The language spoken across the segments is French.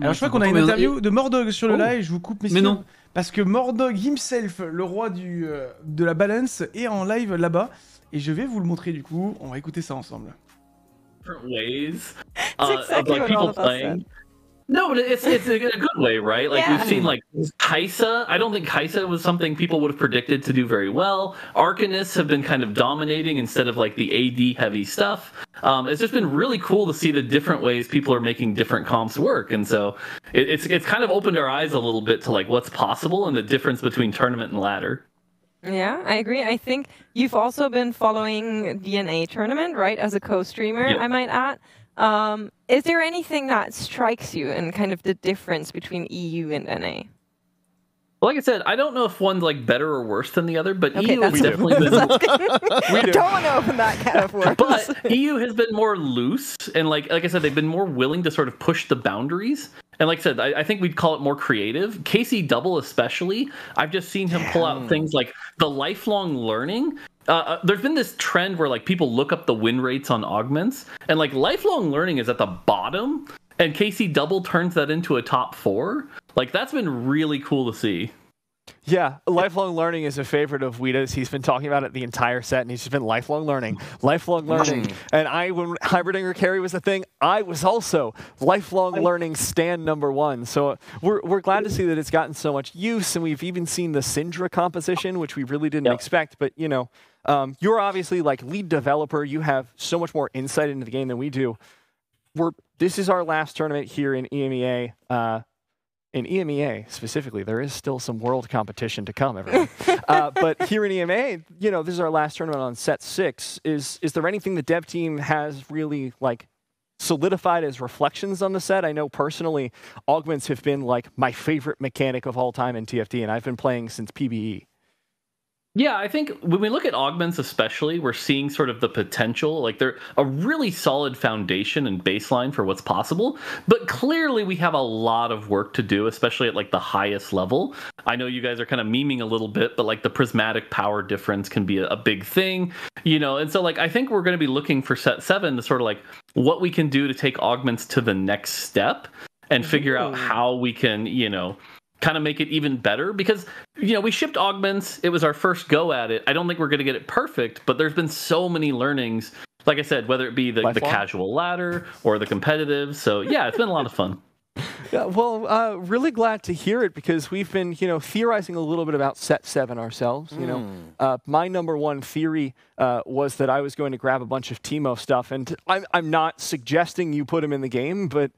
Alors je crois qu'on a une interview de Mordog sur le oh. live, je vous coupe mes Mais non. Parce que Mordog himself, le roi du, euh, de la balance, est en live là-bas. Et je vais vous le montrer du coup, on va écouter ça ensemble. Ways. No, but it's it's in a good way, right? Like yeah. we've seen like Kaisa. I don't think Kaisa was something people would have predicted to do very well. Arcanists have been kind of dominating instead of like the AD heavy stuff. Um, it's just been really cool to see the different ways people are making different comps work, and so it, it's it's kind of opened our eyes a little bit to like what's possible and the difference between tournament and ladder. Yeah, I agree. I think you've also been following DNA tournament, right? As a co-streamer, yeah. I might add. Um, is there anything that strikes you in kind of the difference between EU and NA? Well, like I said, I don't know if one's like better or worse than the other, but okay, EU is definitely been... we do. don't want to open that kind of But EU has been more loose and like like I said, they've been more willing to sort of push the boundaries. And like I said, I, I think we'd call it more creative. Casey Double especially, I've just seen him pull out things like the lifelong learning uh, uh, there's been this trend where like people look up the win rates on augments and like lifelong learning is at the bottom and casey double turns that into a top four like that's been really cool to see yeah, lifelong learning is a favorite of Wida's. He's been talking about it the entire set, and he's just been lifelong learning, lifelong hmm. learning. and I, when Heiberdinger carry was a thing, I was also lifelong learning stand number one. So we're, we're glad to see that it's gotten so much use, and we've even seen the Syndra composition, which we really didn't yep. expect. But you know, um, you're obviously like lead developer. You have so much more insight into the game than we do. We're this is our last tournament here in EMEA. Uh, in EMEA specifically, there is still some world competition to come, everyone. uh, but here in EMEA, you know, this is our last tournament on set six. Is is there anything the dev team has really like solidified as reflections on the set? I know personally, augments have been like my favorite mechanic of all time in TFT, and I've been playing since PBE. Yeah, I think when we look at augments, especially, we're seeing sort of the potential. Like they're a really solid foundation and baseline for what's possible. But clearly, we have a lot of work to do, especially at like the highest level. I know you guys are kind of meming a little bit, but like the prismatic power difference can be a, a big thing, you know. And so, like, I think we're going to be looking for set seven to sort of like what we can do to take augments to the next step and figure Ooh. out how we can, you know, kind of make it even better because you know we shipped augments it was our first go at it i don't think we're going to get it perfect but there's been so many learnings like i said whether it be the, the casual ladder or the competitive so yeah it's been a lot of fun yeah, well, uh, really glad to hear it because we've been, you know, theorizing a little bit about set seven ourselves. You mm. know, hmm. uh, my number one theory uh, was that I was going to grab a bunch of Teemo stuff, and I'm, I'm not suggesting you put him in the game, but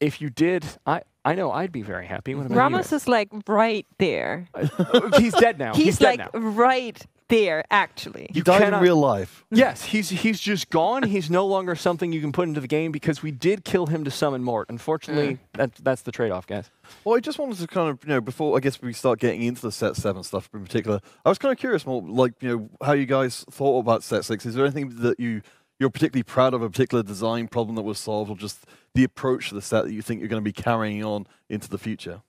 if you did, I, I know I'd be very happy. What about Ramos you? is like right there. Uh, he's dead now. He's, he's dead like now. right there, actually. You, died cannot, in real life. Yes, he's he's just gone. he's no longer something you can put into the game because we did kill him to summon Mort. Unfortunately, mm. that, that's the trade-off, guys. Well, I just wanted to kind of, you know, before I guess we start getting into the set seven stuff in particular, I was kind of curious more, like, you know, how you guys thought about set six. Is there anything that you you're particularly proud of a particular design problem that was solved or just the approach to the set that you think you're going to be carrying on into the future?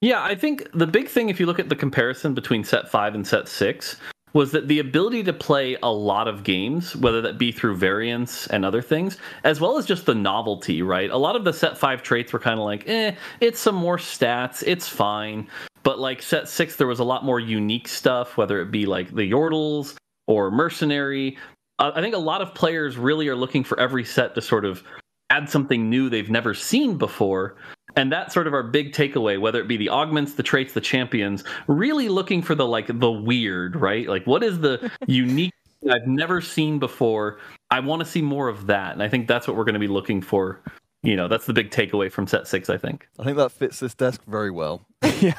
Yeah, I think the big thing, if you look at the comparison between set five and set six, was that the ability to play a lot of games, whether that be through variants and other things, as well as just the novelty, right? A lot of the set five traits were kind of like, eh, it's some more stats, it's fine. But like set six, there was a lot more unique stuff, whether it be like the Yordles or Mercenary, I think a lot of players really are looking for every set to sort of add something new they've never seen before. And that's sort of our big takeaway, whether it be the augments, the traits, the champions, really looking for the like the weird, right? Like what is the unique I've never seen before? I want to see more of that. And I think that's what we're going to be looking for you know that's the big takeaway from set six i think i think that fits this desk very well yeah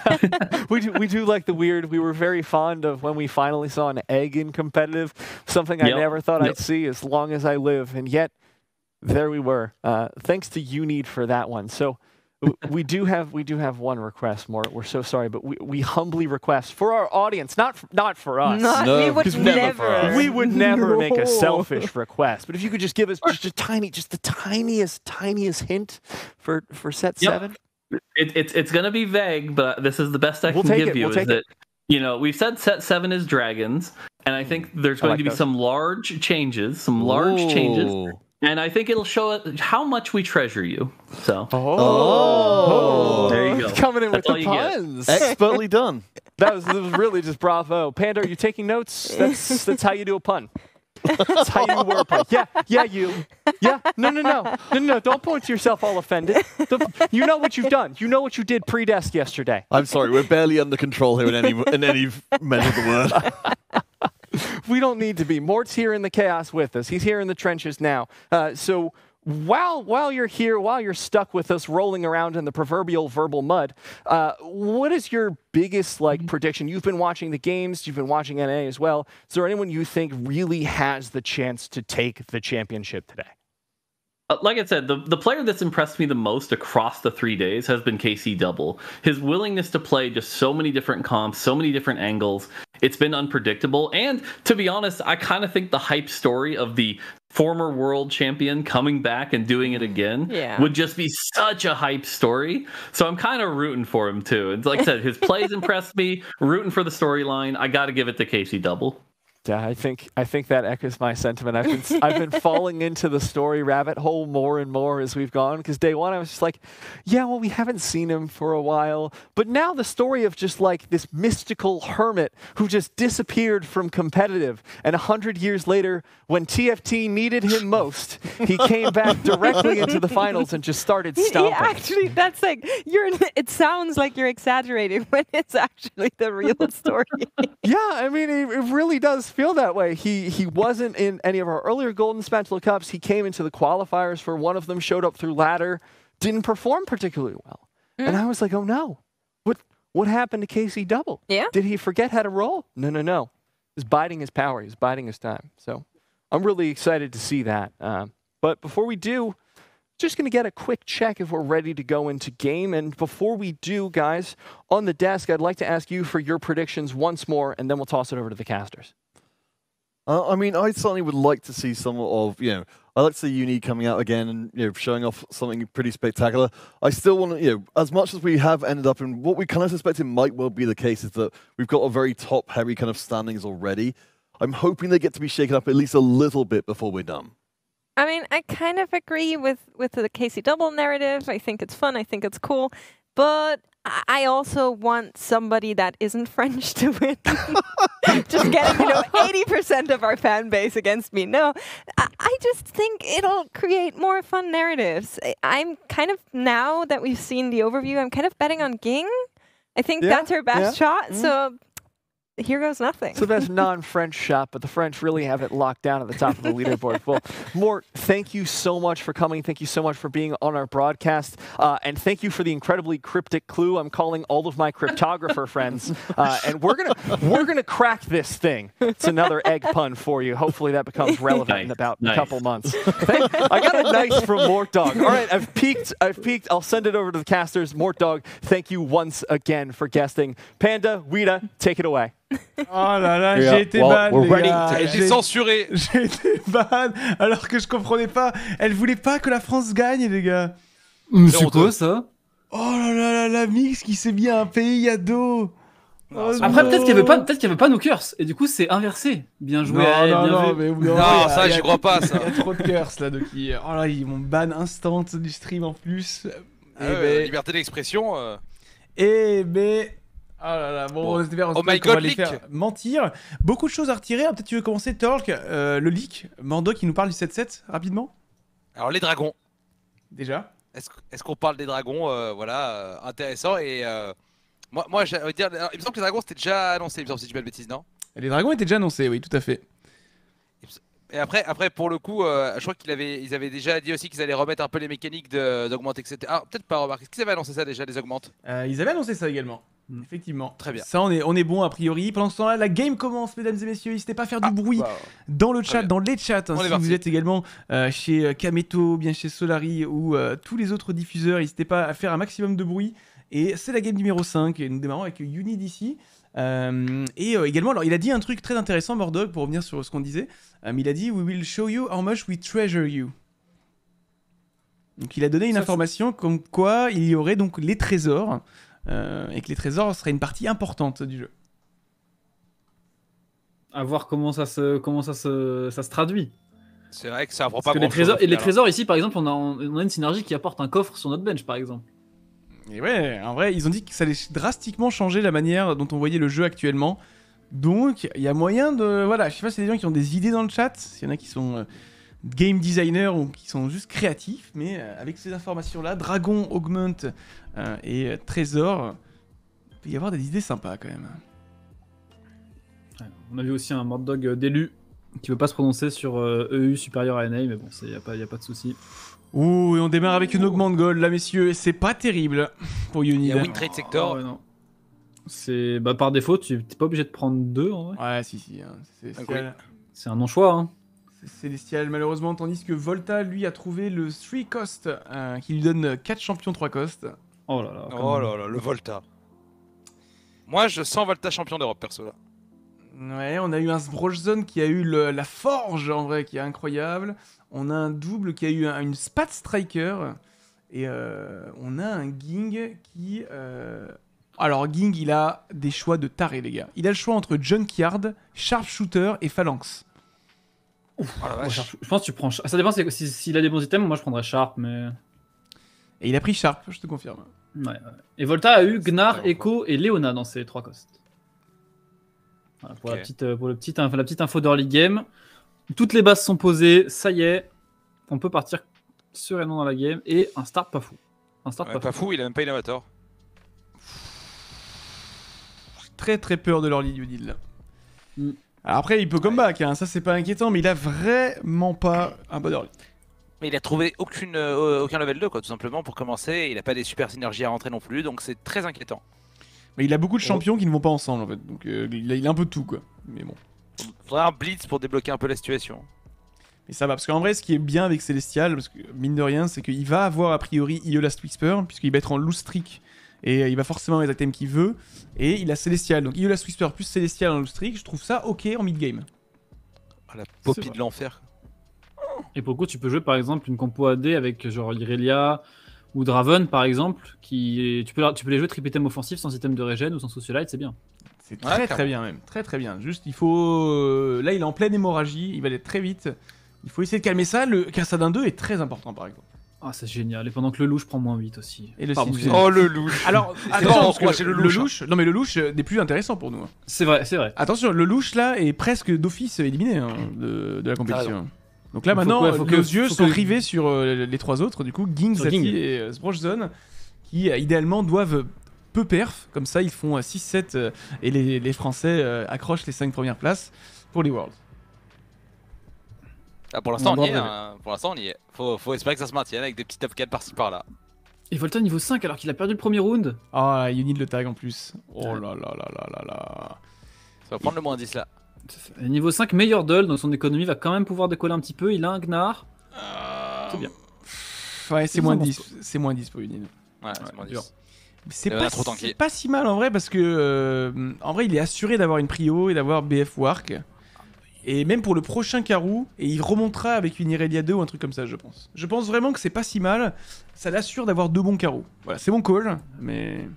we do we do like the weird we were very fond of when we finally saw an egg in competitive something i yep. never thought yep. i'd see as long as i live and yet there we were uh, thanks to you need for that one so we do have we do have one request more. We're so sorry, but we, we humbly request for our audience, not for, not for us. Not, no, we would never. never we would never no. make a selfish request. But if you could just give us just a tiny, just the tiniest, tiniest hint for for set yep. seven. It, it's going to be vague, but this is the best I we'll can give it. you. We'll is that you know we've said set seven is dragons, and I think there's going like to be those. some large changes, some large Ooh. changes and I think it'll show how much we treasure you. So, oh, oh. oh. there you go. Coming in That's with the puns, expertly done. that was, was, really just bravo. Panda, are you taking notes? That's that's how you do a pun. That's how you were a pun. Yeah, yeah, you. Yeah, no, no, no, no, no. no. Don't point to yourself all offended. Don't, you know what you've done. You know what you did pre-desk yesterday. I'm sorry, we're barely under control here in any in any measure of the word. we don't need to be. Mort's here in the chaos with us. He's here in the trenches now. Uh, so while, while you're here, while you're stuck with us rolling around in the proverbial verbal mud, uh, what is your biggest like mm-hmm. prediction? You've been watching the games, you've been watching NA as well. Is there anyone you think really has the chance to take the championship today? Uh, like I said, the, the player that's impressed me the most across the three days has been KC Double. His willingness to play just so many different comps, so many different angles, it's been unpredictable. And to be honest, I kind of think the hype story of the former world champion coming back and doing it again yeah. would just be such a hype story. So I'm kind of rooting for him too. And like I said, his plays impressed me, rooting for the storyline. I got to give it to Casey Double. Yeah, I think I think that echoes my sentiment. I've been I've been falling into the story rabbit hole more and more as we've gone because day one I was just like, yeah, well we haven't seen him for a while, but now the story of just like this mystical hermit who just disappeared from competitive, and a hundred years later, when TFT needed him most, he came back directly into the finals and just started stomping. He, he actually, that's like you're. It sounds like you're exaggerating when it's actually the real story. yeah, I mean it, it really does feel that way. He he wasn't in any of our earlier Golden Spatula Cups. He came into the qualifiers for one of them, showed up through ladder, didn't perform particularly well. Mm. And I was like, oh no, what what happened to Casey Double? Yeah, did he forget how to roll? No, no, no. He's biding his power. He's biding his time. So I'm really excited to see that. Uh, but before we do, just going to get a quick check if we're ready to go into game. And before we do, guys, on the desk, I'd like to ask you for your predictions once more, and then we'll toss it over to the casters. Uh, I mean, I certainly would like to see some of you know. I like to see Uni coming out again and you know showing off something pretty spectacular. I still want to you know as much as we have ended up in what we kind of suspected might well be the case is that we've got a very top heavy kind of standings already. I'm hoping they get to be shaken up at least a little bit before we're done. I mean, I kind of agree with with the Casey Double narrative. I think it's fun. I think it's cool. But I also want somebody that isn't French to win. just getting, you know, 80% of our fan base against me. No, I, I just think it'll create more fun narratives. I, I'm kind of, now that we've seen the overview, I'm kind of betting on Ging. I think yeah, that's her best yeah. shot. Mm. So here goes nothing. So that's non-French shop, but the French really have it locked down at the top of the leaderboard. well, Mort, thank you so much for coming. Thank you so much for being on our broadcast, uh, and thank you for the incredibly cryptic clue. I'm calling all of my cryptographer friends, uh, and we're gonna we're gonna crack this thing. It's another egg pun for you. Hopefully that becomes relevant nice. in about nice. a couple months. I got a nice from Mort Dog. All right, I've peaked. I've peaked. I'll send it over to the casters. Mort Dog, thank you once again for guesting. Panda, Weta, take it away. Oh là là, j'ai été ban. J'ai censuré. J'ai été ban alors que je comprenais pas. Elle voulait pas que la France gagne, les gars. C'est quoi ça Oh là là là, la mix qui s'est mis à un pays à dos. Ah, oh, Après, peut-être qu'il n'y avait pas, peut-être qu'il avait pas nos curse et du coup c'est inversé. Bien joué. Non, non, non ça j'y crois pas. Ça. trop de curse là, de Oh là, ils m'ont ban instant du stream en plus. Ah et eh ben. Liberté d'expression. Et euh. mais eh ben, Oh là là, bon, on oh va les faire mentir. Beaucoup de choses à retirer. Peut-être tu veux commencer, Torque, euh, le leak. Mando qui nous parle du 7-7 rapidement. Alors, les dragons. Déjà Est-ce est qu'on parle des dragons euh, Voilà, euh, intéressant. Et moi, moi veux dire, il me semble que les dragons c'était déjà annoncé, il me semble, que c'est une belle bêtise non Les dragons étaient déjà annoncés, oui, tout à fait. Et après, après, pour le coup, euh, je crois qu'ils avaient, ils avaient déjà dit aussi qu'ils allaient remettre un peu les mécaniques d'augmenter, etc. Ah, peut-être pas, remarqué, Est-ce qu'ils avaient annoncé ça déjà, les augmentes euh, Ils avaient annoncé ça également. Hmm. Effectivement. Très bien. Ça, on est, on est bon a priori. Pendant ce temps-là, la game commence, mesdames et messieurs. N'hésitez pas à faire du ah, bruit dans le chat, dans les chats. Hein, si vous êtes également euh, chez Kameto, bien chez Solari ou tous les autres diffuseurs, n'hésitez pas à faire un maximum de bruit. Et c'est la game numéro 5. Et nous démarrons avec ici. Euh, et euh, également, alors, il a dit un truc très intéressant, Mordog, pour revenir sur ce qu'on disait. Euh, il a dit We will show you how much we treasure you. Donc, il a donné une information comme quoi il y aurait donc les trésors, et que les trésors seraient une partie importante du jeu à voir comment ça se, comment ça se, ça se traduit. C'est vrai que ça apprend pas les trésors, Et les hein. trésors ici, par exemple, on a une synergie qui apporte un coffre sur notre bench, par exemple. Et ouais, en vrai, ils ont dit que ça allait drastiquement changer la manière dont on voyait le jeu actuellement. Donc, il y a moyen de. Voilà, je sais pas si y des gens qui ont des idées dans le chat, s'il y en a qui sont euh, game designers ou qui sont juste créatifs, mais euh, avec ces informations-là, Dragon, Augment euh, et Trésor, il peut y avoir des idées sympas quand même. On a vu aussi un Mad Dog d'élu qui veut pas se prononcer sur EU e supérieur à NA, mais bon, il pas, a pas de souci. Ouh, et on démarre avec une augmente gold, là, messieurs. C'est pas terrible pour Unity. Il y a Win Trade Sector. Ah c'est bah, par défaut, tu n'es pas obligé de prendre deux en vrai. Ouais, si, si. Hein. Ah, c'est un non-choix. Hein. C'est Célestial, malheureusement, tandis que Volta, lui, a trouvé le 3 cost euh, qui lui donne 4 champions 3 cost. Oh là là. Oh là là, le Volta. Moi, je sens Volta champion d'Europe, perso là. Ouais, on a eu un Zone qui a eu la forge en vrai, qui est incroyable. On a un double qui a eu une Spat Striker. Et euh, on a un Ging qui. Euh, alors, Ging, il a des choix de taré, les gars. Il a le choix entre Junkyard, Sharpshooter et Phalanx. Ah, oh, je... pense tu prends. Ça dépend s'il si, a des bons items, moi je prendrais Sharp, mais. Et il a pris Sharp, je te confirme. Ouais, Et Volta a eu Gnar, Echo et Leona dans ses trois costes pour, la petite, euh, pour le petit, la petite info d'early game. Toutes les bases sont posées, ça y est, on peut partir sereinement dans la game et un start pas fou. Un start pas, fou. il a même pas Très très peur de l'early Unil. Mm. après, il peut comeback, hein. ça c'est pas inquiétant, mais il a vraiment pas un bon early. Mais il a trouvé aucune, euh, aucun level 2 quoi, tout simplement pour commencer, il a pas des super synergies à rentrer non plus, donc c'est très inquiétant. Mais il a beaucoup de champions qui ne vont pas ensemble en fait, donc euh, il, a, un peu de tout quoi. Mais bon. Faudrait un blitz pour débloquer un peu la situation. Mais ça va, parce qu'en vrai, ce qui est bien avec Celestial, parce que mine de rien, c'est qu'il va avoir a priori Iola's Whisper, puisqu'il va être en loose streak et euh, il va forcément mettre thème qu'il veut. Et il a Celestial, Donc Iola's Whisper plus Celestial en Lustric, je trouve ça ok en mid-game. Ah, la popie de l'enfer. Et pourquoi tu peux jouer par exemple une compo AD avec genre Irelia, ou Draven, par exemple, qui tu, peux, tu peux les jouer tripétem offensif sans item de régène ou sans socialite, c'est bien. C'est très très bien même, très très bien. Juste, il faut. Euh, là, il est en pleine hémorragie, il va aller très vite. Il faut essayer de calmer ça. Le Kassadin 2 est très important, par exemple. Ah, c'est génial. Et pendant que le louche prend moins 8 aussi. Et le oh, le louche. Alors, attends, le, le louche. Non, mais le louche euh, n'est plus intéressant pour nous. Hein. C'est vrai, c'est vrai. Attention, le louche là est presque d'office éliminé hein, de, la compétition. Donc là maintenant, faut que, nos yeux sont rivés sur euh, les trois autres, du coup, Ging, et euh, qui euh, idéalement doivent peu perf, comme ça ils font 6-7 euh, et les, les Français accrochent les 5 premières places pour les Worlds. Ah, pour l'instant, on, y est. Hein. on y est. Faut, faut espérer que ça se maintienne avec des petits top 4 par-ci par-là. Et Volta niveau 5 alors qu'il a perdu le premier round. Ah, Unit le tag en plus. Oh là là là là là là. Ça va prendre le moins 10 là. Niveau 5, meilleur Dol, donc son économie va quand même pouvoir décoller un petit peu. Il a un Gnar. Euh, bien. Ouais, c'est moins, 10. C'est moins 10 pour une île. Ouais, c'est moins 10. C'est pas, si, mal en vrai parce que euh, en vrai il est assuré d'avoir une prio et d'avoir BF work Et même pour le prochain carreau, et il remontera avec une Irelia 2 ou un truc comme ça, je pense. Je pense vraiment que c'est pas si mal. Ça l'assure d'avoir deux bons carreaux. Voilà, c'est mon call, mais.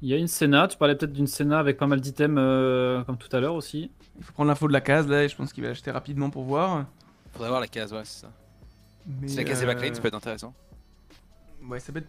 Il y a une Senna, tu parlais peut-être d'une Senna avec pas mal d'items euh, comme tout à l'heure aussi. Il faut prendre l'info de la case là et je pense qu'il va l'acheter rapidement pour voir. Faudrait voir la case, ouais, c'est ça. si la case est backline, ça euh, peut être intéressant.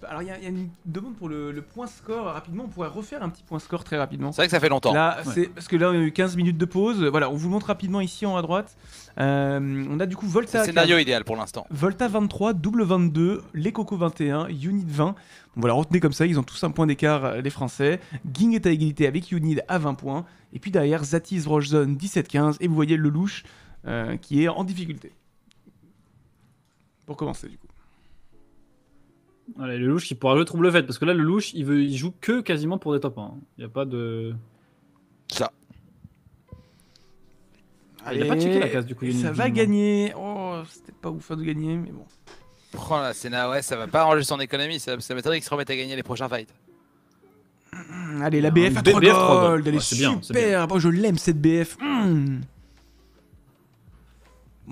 Alors, il y, a une demande pour le, point score rapidement. On pourrait refaire un petit point score très rapidement. C'est vrai que ça fait longtemps. Là, Parce que là, on a eu 15 minutes de pause. Voilà, on vous montre rapidement ici en haut à droite. Euh, on a du coup Volta. Scénario idéal pour l'instant. Volta 23, double 22, les Coco 21, Unit 20. voilà, retenez comme ça, ils ont tous un point d'écart, euh, les Français. Ging est à égalité avec Unid à 20 points. Et puis derrière, Zatis Rochezone 17-15. Et vous voyez Lelouch euh, qui est en difficulté. Pour commencer, du coup. Allez le louche qui pourra jouer trouble fête parce que là le louche il, veut, il joue que quasiment pour des top 1. Hein. Il n'y a pas de. Ça. Ah, il a pas checké la case du coup. ça va gagner. Oh, c'était pas ouf de gagner, mais bon. Prends oh, la Senna, ouais, ça va pas arranger son économie. Ça, ça m'étonnerait qu'il se remette à gagner les prochains fights. Allez, la ah, BF à 3 gold. Bah. Elle est super. Bien, oh, je l'aime cette BF. Hmm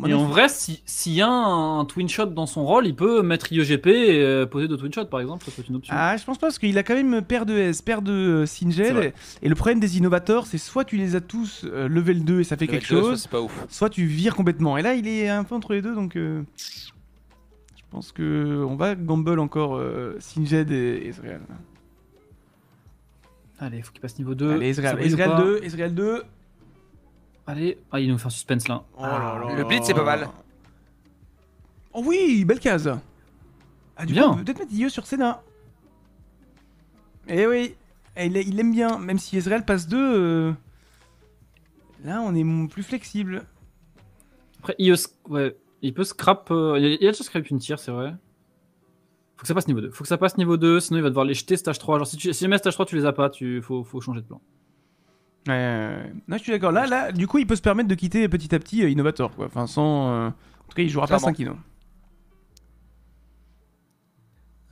en vrai, s'il y a un, Twinshot twin shot dans son rôle, il peut mettre IEGP et euh, poser deux twin par exemple, ça serait une option. Ah, je pense pas parce qu'il a quand même paire de S, paire de euh, Singed. Et, le problème des innovateurs, c'est soit tu les as tous euh, level 2 et ça fait quelque chose, soit, tu vires complètement. Et là, il est un peu entre les deux donc. Je pense que on va gamble encore Singed et Ezreal. Allez, faut qu'il passe niveau 2. Allez, Ezreal 2, Ezreal 2. Allez, il nous fait suspense oh là. le blitz, c'est pas mal. Oh oui, belle case. Ah, du bien. peut-être mettre IE sur Senna. Eh oui, eh, il, il, aime bien, même si Israël passe 2. Euh, là, on est plus flexible. Après, il, ouais, il peut scrap. Euh, il a déjà scrap une tire, c'est vrai. Faut que ça passe niveau 2. Faut que ça passe niveau 2, sinon il va devoir les jeter stage 3. Genre, si, tu, si stage 3, tu les as pas, tu, faut changer de plan. Euh, non, je suis d'accord. Là, là, du coup, il peut se permettre de quitter petit à petit euh, Innovator. Quoi. Enfin, sans, euh, En tout cas, il jouera pas 5 Kino.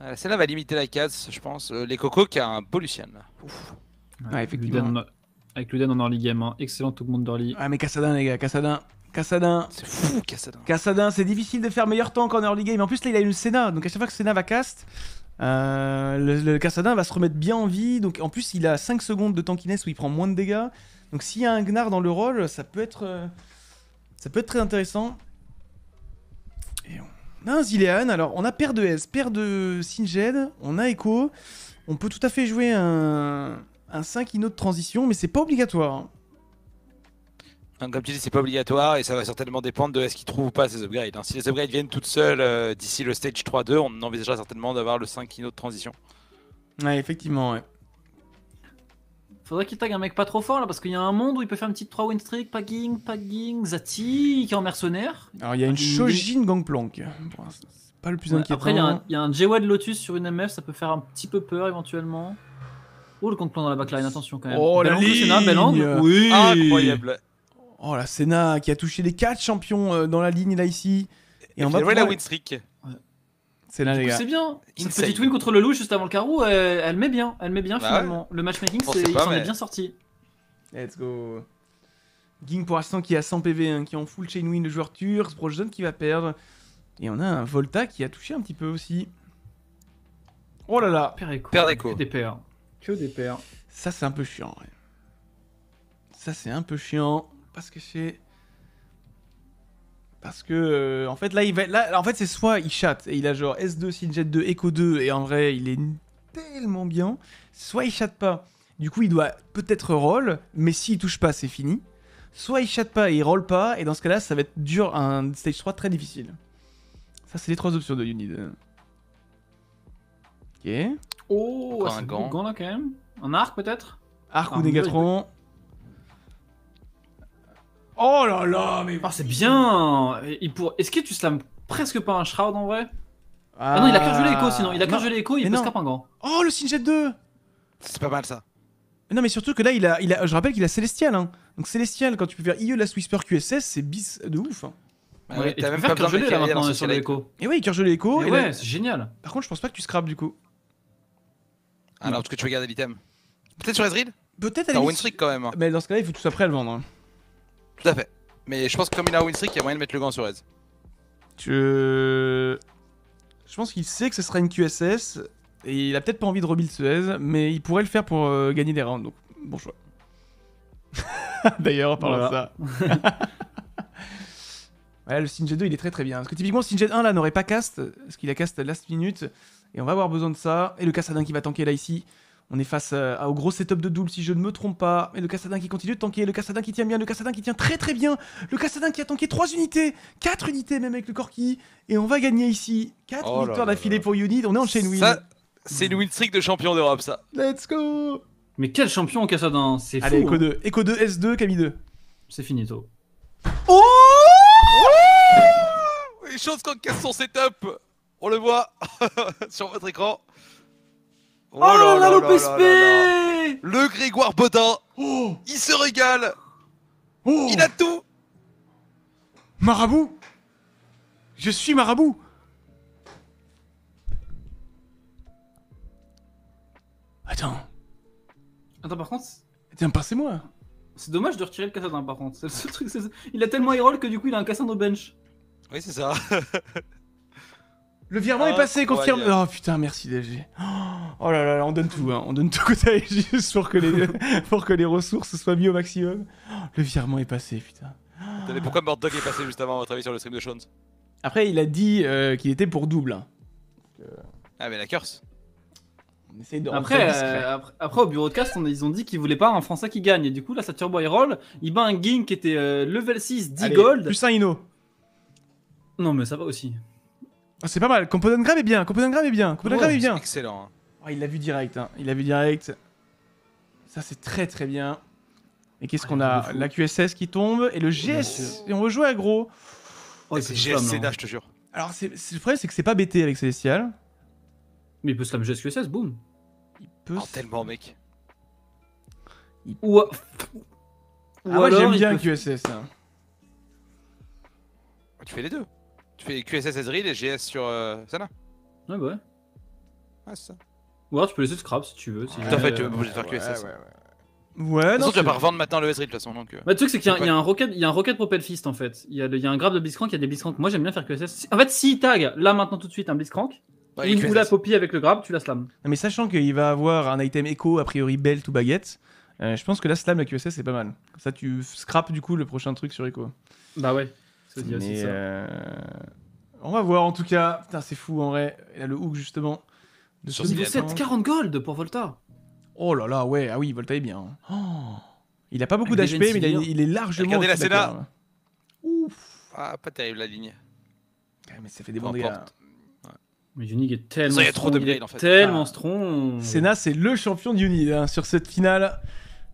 La celle va limiter la case, je pense. Euh, les cocos qui a un beau Lucian. là. Ouais, effectivement. avec Luden en early game, hein. excellent monde d'early. Ah, mais Cassadin, les gars, Cassadin. Cassadin. C'est fou, Cassadin. Cassadin, c'est difficile de faire meilleur temps qu'en early game. En plus, là, il a une Senna. Donc, à chaque fois que Senna va cast, euh, le, cassadin va se remettre bien en vie. Donc en plus, il a 5 secondes de tankiness où il prend moins de dégâts. Donc s'il y a un Gnar dans le rôle, ça peut être, euh, ça peut être très intéressant. Et on a un Zilean. Alors on a paire de S, paire de Singed, on a Echo. On peut tout à fait jouer un, un 5 Inno de transition, mais c'est pas obligatoire. Hein, comme tu dis, c'est pas obligatoire et ça va certainement dépendre de est-ce qu'ils trouvent ou pas ces upgrades. Hein. Si les upgrades viennent toutes seules euh, d'ici le stage 3-2, on envisagera certainement d'avoir le 5 kino de transition. Ouais, effectivement, ouais. Faudrait qu'il tag un mec pas trop fort là parce qu'il y a un monde où il peut faire un petit 3 win streak, Pagging, pagging Zati qui est en mercenaire. Alors il y a une Shojin Gangplank. c'est pas le plus inquiétant. Après il y, a un, j de Lotus sur une MF, ça peut faire un petit peu peur éventuellement. Oh le Gangplank dans la backline, attention quand même. Oh la ligne. bel angle. Ah, oui. Incroyable. Oh, la Senna qui a touché les 4 champions euh, dans la ligne là ici. Et, on va la win streak. C'est là, les gars. C'est bien. Une petite win contre le loup juste avant le carreau, euh, elle, met bien. Elle met bien bah finalement. Le matchmaking, c'est il s'en est bien sorti. Let's go. Ging pour l'instant qui a 100 PV, hein, qui en full chain win, le joueur turc, qui va perdre. Et on a un Volta qui a touché un petit peu aussi. Oh là là Père d'écho Que des paires. Que des paires. Ça c'est un peu chiant. Ça c'est un peu chiant parce que c'est... Parce que, euh, en fait, là, il va, là, en fait, c'est soit il chatte et il a genre S2, Sinjet 2, Echo 2, et en vrai, il est tellement bien, soit il chatte pas. Du coup, il doit peut-être roll, mais s'il touche pas, c'est fini. Soit il chatte pas et il roll pas, et dans ce cas-là, ça va être dur, un stage 3 très difficile. Ça, c'est les trois options de Unid. Ok. Oh, ah, un gant. là quand même. Un arc peut-être Arc ou Négatron. Oh là là, mais. Ah, c'est bien Est-ce que tu slams presque pas un Shroud en vrai ah, ah... non, il a curgelé écho sinon, il a curgelé écho il peut scrap un grand. Oh le Sinjet 2 C'est pas mal ça. Non, mais surtout que là, il a, il a, je rappelle qu'il a Celestial Hein. Donc Celestial quand tu peux faire IE Last Whisper QSS, c'est bis de ouf. Hein. Ouais, ouais, t'as même pas gelé là maintenant sur l'écho. Et oui, curgelé l'écho. Et, et ouais, c'est génial. Par contre, je pense pas que tu scrapes du coup. Ah non, parce que tu regardes l'item. Peut-être sur Ezreal Peut-être à un win streak quand même. Hein. Mais dans ce cas-là, il faut tout après le vendre. Hein. Tout à fait. Mais je pense que comme il a winstreak, il y a moyen de mettre le gant sur Ez. Je... Euh, je pense qu'il sait que ce sera une QSS, et il a peut-être pas envie de rebuild ce Ez, mais il pourrait le faire pour euh, gagner des rounds, donc bon choix. D'ailleurs, on parle de ça. ouais, le Singed 2, il est très très bien. Parce que typiquement, Singed 1, là, n'aurait pas cast, parce qu'il a cast last minute, et on va avoir besoin de ça. Et le Cassadin qui va tanker là, ici. On est face euh, au gros setup de double si je ne me trompe pas. Et le Cassadin qui continue de tanker, le Cassadin qui tient bien, le Cassadin qui tient très très bien. Le Cassadin qui a tanké 3 unités, 4 unités même avec le Corki. Et on va gagner ici. 4 victoires d'affilée pour Unid, on est en chaîne win. Ça, c'est le win streak de champion d'Europe ça. Let's go Mais quel champion Cassadin, c'est fou. Allez, Echo 2, hein. Echo 2, S2, Camille 2. C'est finito. Oh, Les choses quand casse son setup, on le voit sur votre écran. Oh, là là, PSP Le Grégoire Bodin oh Il se régale oh Il a tout Marabout Je suis Marabout Attends. Attends, par contre. Tiens, passez-moi C'est dommage de retirer le cassadin, hein, par contre. C'est le seul truc. Il a tellement héros que du coup, il a un Cassandre au bench. Oui, c'est ça Le virement est ah, passé, confirme. Oh putain, merci DG. Oh là là, on donne tout, hein. on donne tout côté juste pour que, les, pour que les ressources soient mises au maximum. Oh, le virement est passé, putain. Attendez, pourquoi Mordog est passé juste avant, votre avis, sur le stream de Shones Après, il a dit euh, qu'il était pour double. Hein. Ah, mais la curse On après, de euh, après, après, au bureau de cast, ils ont dit qu'ils voulaient pas un français qui gagne. Et du coup, là, ça turbo il roll. Il bat un Ging qui était euh, level 6, 10 Allez, gold. Plus un Ino. Non, mais ça va aussi. Ah, c'est pas mal. Component Grab est bien. Component Grab est bien. Component Grab est bien. Excellent. Hein. Oh, il l'a vu direct. hein. Il l'a vu direct. Ça, c'est très très bien. Et qu'est-ce ah, qu'on a La QSS qui tombe et le GS. Et on rejoue jouer gros Oh, c'est et hein. je te jure. Alors, c'est le problème, c'est que c'est pas BT avec Celestial Mais il peut slam GS-QSS, boum. Il peut. Oh, tellement, mec. Ouah. ah, moi, j'aime bien QSS. Hein. Tu fais les deux fais QSS Ezreal et GS sur ça euh, là. Ouais, bah ouais. Ouais, c'est ça. Ou alors tu peux laisser Scrap si tu veux. Si fait tu fait, euh, tu veux faire QSS. Ouais, ouais, façon, tu vas pas revendre maintenant le Ezreal de toute façon. Donc, euh. bah, le truc, c'est qu'il y, a un Rocket, il y a un Rocket Propel Fist en fait. Il y a, il y a un grab de Blitzcrank, il y a des Blitzcrank. Moi, j'aime bien faire QSS. En fait, si tag là maintenant tout de suite un Blitzcrank, Il une boule à poppy avec le grab, tu la slams. mais sachant qu'il va avoir un item Echo, a priori belt ou baguette, je pense que la slam, la QSS, c'est pas mal. Comme ça, tu scrapes du coup le prochain truc sur Echo. Bah ouais. Euh, on va voir en tout cas. Putain, c'est fou en vrai. Il a le hook justement. De Sur 7, 40 hein. gold pour Volta. Oh là là, ouais. Ah oui, Volta est bien. Hein. Oh. Il a pas beaucoup ah, d'HP, mais il, est largement. Regardez la Senna hein. Ouf. Ah, pas terrible la ligne. mais ça fait des bons dégâts. Mais Junik est tellement. trop strong, de en fait. Tellement ah. strong. Senna, c'est le champion de sur cette finale.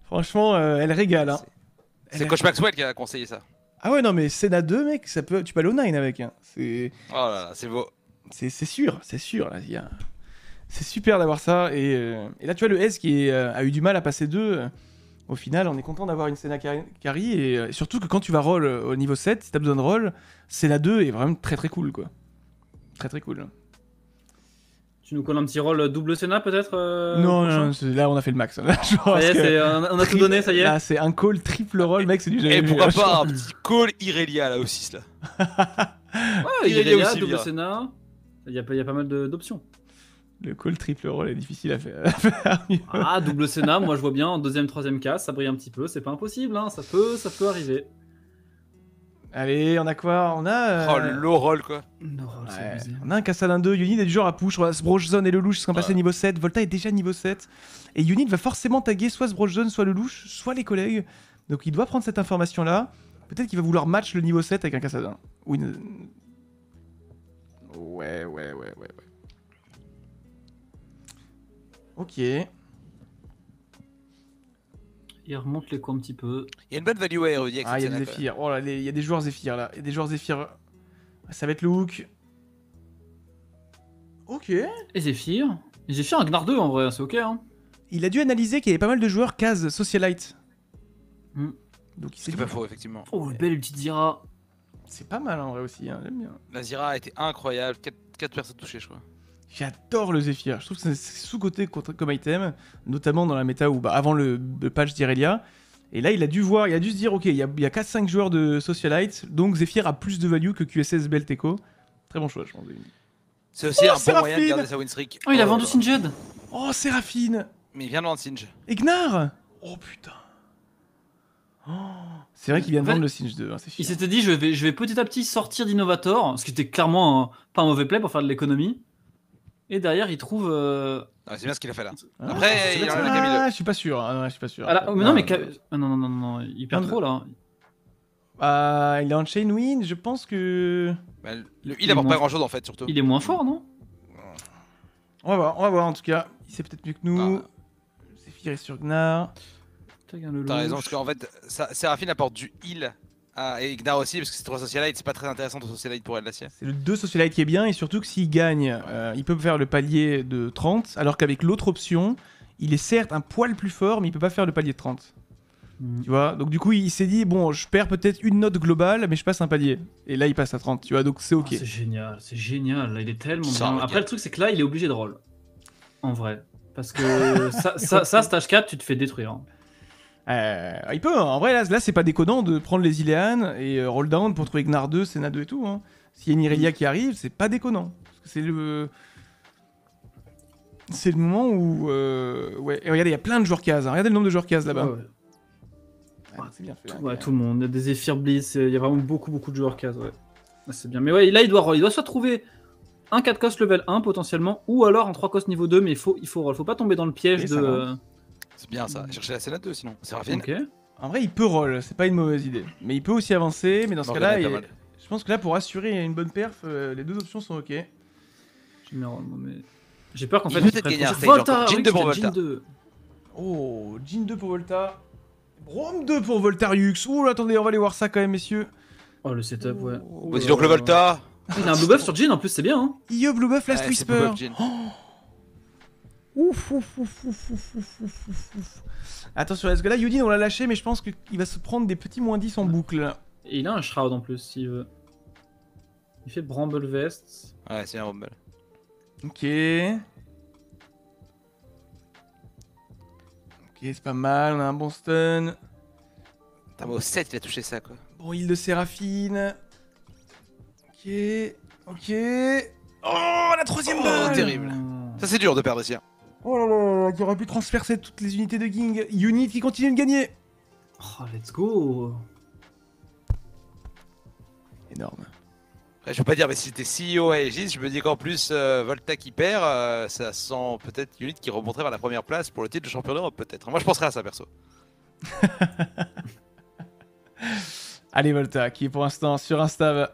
Franchement, euh, elle régale. Hein. C'est Coach Maxwell qui a conseillé ça. Ah ouais, non, mais Senna 2, mec, ça peut... tu peux aller au 9 avec. Hein. C'est... Oh là là, c'est beau. C'est, c'est sûr, c'est sûr. Là, C'est super d'avoir ça. Et, euh, et, là, tu vois, le S qui euh, a eu du mal à passer 2. Euh, au final, on est content d'avoir une Senna Carry. Et, surtout que quand tu vas roll au niveau 7, si t'as besoin de roll, Senna 2 est vraiment très très cool, quoi. Très très cool. Tu nous colles un petit rôle double Sénat peut-être euh, Non, non, là on a fait le max. Euh, on a tout donné, ça y est. Là, c'est un call triple roll, mec, c'est du jamais Et pourquoi pas un petit call Irelia là aussi, là Ouais, Irelia, double Sénat. Il y, a, y a pas mal d'options. Le call triple roll est difficile à faire. ah, double Sénat, moi je vois bien en deuxième, troisième case, ça brille un petit peu, c'est pas impossible, hein, ça, peut, ça peut arriver. Allez, on a quoi On a. Euh, oh, le low quoi. c'est On a un cassadin 2, Unit est du genre à push. zone et le louche sont passés niveau 7. Volta est déjà niveau 7. Et Unit va forcément taguer soit ce zone, soit le louche, soit les collègues. Donc il doit prendre cette information là. Peut-être qu'il va vouloir match le niveau 7 avec un cassadin. Ouais, ouais, ouais, ouais, ouais. Ok. Il remonte les coups un petit peu. Il y a une bonne value à Rudy. Ah, il y a des Zephyr. Oh là, là, il y a des joueurs Zephyr là. Il y a des joueurs Zephyr. Ça va être le hook. Ok. Et Zephyr Zephyr, un Gnar 2 en vrai, c'est ok. Hein. Il a dû analyser qu'il y avait pas mal de joueurs Kaz, Socialite. Hmm. Donc C'est pas faux, effectivement. Oh, belle, bel petite Zira. C'est pas mal en vrai aussi, hein. j'aime bien. La Zira a été incroyable. 4 personnes touchées, je crois. J'adore le Zephyr. Je trouve que c'est sous-côté comme item, notamment dans la méta où, bah, avant le, patch d'Irelia. Et là, il a dû voir, il a dû se dire, ok, il y a, a 4-5 joueurs de Socialite, donc Zephyr a plus de value que QSS Belteco. Très bon choix, je pense. C'est aussi oh, un bon moyen de garder sa Oh, il a oh vendu Singed Oh, Séraphine Mais il vient de vendre Singe. Ignar Oh putain oh. C'est vrai qu'il vient de vendre le Singed. 2, Il s'était dit, je vais, je vais petit à petit sortir d'Innovator, ce qui était clairement pas un mauvais play pour faire de l'économie. Et derrière, il trouve. Euh, ah, c'est bien ce qu'il a fait là. Ah, Après, il Camille. Ah, hein, je suis pas sûr. Ah, oh, non, je suis pas sûr. non, mais ah, non, non, non, non, il perd trop là. Bah, il est en chain win. Je pense que. Bah, le... Il, il apporte pas grand chose en fait, surtout. Il est moins fort, non On va voir, on va voir en tout cas. Il sait peut-être mieux que nous. C'est Zephyr sur Gnar. T'as raison, parce qu'en fait, ça, Séraphine apporte du heal ah, et Ignar aussi, parce que c'est trois Socialite, c'est pas très intéressant de Socialite pour être sienne. C'est le 2 Socialite qui est bien, et surtout que s'il gagne, euh, il peut faire le palier de 30, alors qu'avec l'autre option, il est certes un poil plus fort, mais il peut pas faire le palier de 30. Mm. Tu vois Donc du coup, il s'est dit bon, je perds peut-être une note globale, mais je passe un palier. Et là, il passe à 30, tu vois, donc c'est ah, ok. c'est génial, c'est génial. Là, il est tellement bien. Après, le truc, c'est que là, il est obligé de roll. En vrai. Parce que ça, stage 4, tu te fais détruire. Euh, il peut, en vrai, là, c'est pas déconnant de prendre les Ilean et euh, Roll Down pour trouver Gnar 2, Senna 2 et tout. Hein. S'il y a une mm. qui arrive, c'est pas déconnant. C'est le. C'est le moment où. Euh, ouais, et regardez, il y a plein de joueurs cases. Hein. Regardez le nombre de joueurs cases là-bas. Ah, c'est bien fait. Hein, tout, le monde, il y a des Zephyr il y a vraiment beaucoup, beaucoup de joueurs cases. Ah, c'est bien. Mais ouais, là, il doit, il doit soit trouver un 4 cost level 1 potentiellement, ou alors un 3 cost niveau 2, mais il faut, il faut, faut pas tomber dans le piège de. C'est bien ça. Mm. Chercher la cellule 2 sinon. C'est revient. En vrai, il peut roll, c'est pas une mauvaise idée. Mais il peut aussi avancer, mais dans ce cas-là, je pense que là, pour assurer une bonne perf, euh, les deux options sont ok. J'ai peur qu'en fait, peut-être un Volta, Jean 2 pour Volta. Oh, Jean 2 pour Volta. Brom 2 pour Voltariux. Ouh, attendez, on va aller voir ça quand même, messieurs. Oh, le setup, ouais. Vas-y donc le Volta. Il a un blue buff sur Jean en plus, c'est bien. Hein. Blue buff, Last Whisper. Ouf, ouf, ouf, ouf, ouf, ouf, ouf, ouf, ouf. Attention, parce que là, Yudin, on l'a lâché, mais je pense qu'il va se prendre des petits moins 10 en boucle. Et il a un Shroud en plus, s'il veut. Il fait Bramble Vest. Ouais, c'est un Bramble. Ok. Ok, c'est pas mal, on a un bon stun. T'as au 7, il a touché ça, quoi. Bon, heal de Séraphine. Ok, ok. Oh, la troisième oh, terrible. Ça, c'est dur de perdre aussi hein. Oh là là qui aurait pu transpercer toutes les unités de Ging. Unit qui continue de gagner. Oh, let's go. Énorme. je veux pas dire, mais si t'es CEO à Aegis, je me dis qu'en plus, euh, Volta qui perd, euh, ça sent peut-être Unit qui remonterait vers la première place pour le titre de champion d'Europe, peut-être. Moi, je penserais à ça, perso. Allez, Volta, qui est pour l'instant sur Insta